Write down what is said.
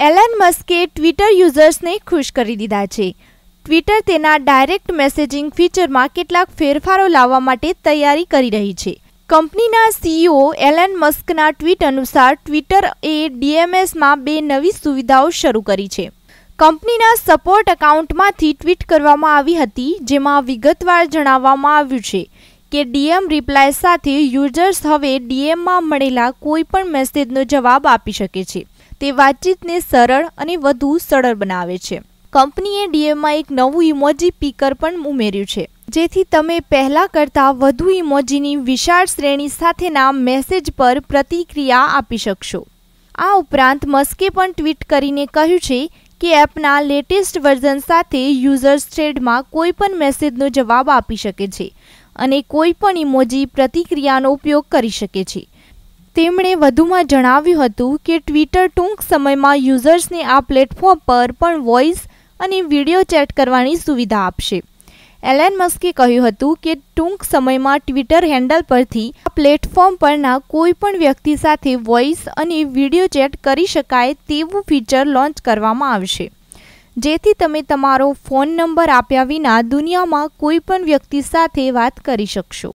Allan Maske Twitter યુઝર્સને ખુશ કરી દીધા છે ટ્વિટર તેના ડાયરેક્ટ મેસેજિંગ ફીચરમાં કેટલાક ફેરફારો લાવવા માટે તૈયારી કરી રહી છે કંપનીના સીઈઓ એલન મસ્કના ટ્વીટ અનુસાર ટ્વિટર એ ડીએમએસમાં બે નવી સુવિધાઓ શરૂ કરી છે કંપનીના સપોર્ટ એકાઉન્ટમાંથી ટ્વીટ કરવામાં આવી હતી જેમાં વિગતવાર જણાવવામાં આવ્યું છે કે ડીએમ રિપ્લાય સાથે યુઝર્સ હવે ડીએમમાં મળેલા કોઈ પણ મેસેજનો જવાબ આપી શકે છે તે વાતચીતને સરળ અને વધુ સરળ બનાવે છે કંપનીએ ડીએમમાં એક નવું ઇમોજી પીકર પણ ઉમેર્યું છે જેથી તમે પહેલાં કરતાં વધુ ઇમોજીની વિશાળ શ્રેણી સાથેના મેસેજ પર પ્રતિક્રિયા આપી શકશો આ ઉપરાંત મસ્કે પણ ટ્વીટ કરીને કહ્યું છે કે એપના લેટેસ્ટ વર્ઝન સાથે યુઝર્સ થ્રેડમાં કોઈ પણ મેસેજનો જવાબ આપી શકે છે અને કોઈ પણ ઇમોજી પ્રતિક્રિયાનો ઉપયોગ કરી શકે છે તેમણે વધુમાં જણાવ્યું હતું કે ટ્વિટર ટૂંક સમયમાં યુઝર્સને આ પ્લેટફોર્મ પર પણ વોઇસ અને વિડીયો ચેટ કરવાની સુવિધા આપશે એલેન મસ્કે કહ્યું હતું કે ટૂંક સમયમાં ટ્વિટર હેન્ડલ પરથી આ પ્લેટફોર્મ પરના કોઈ પણ વ્યક્તિ સાથે વોઇસ અને વિડીયો ચેટ કરી શકાય તેવું ફીચર લોન્ચ કરવામાં આવશે જેથી તમે તમારો ફોન નંબર આપ્યા વિના દુનિયામાં કોઈ પણ વ્યક્તિ સાથે વાત કરી શકશો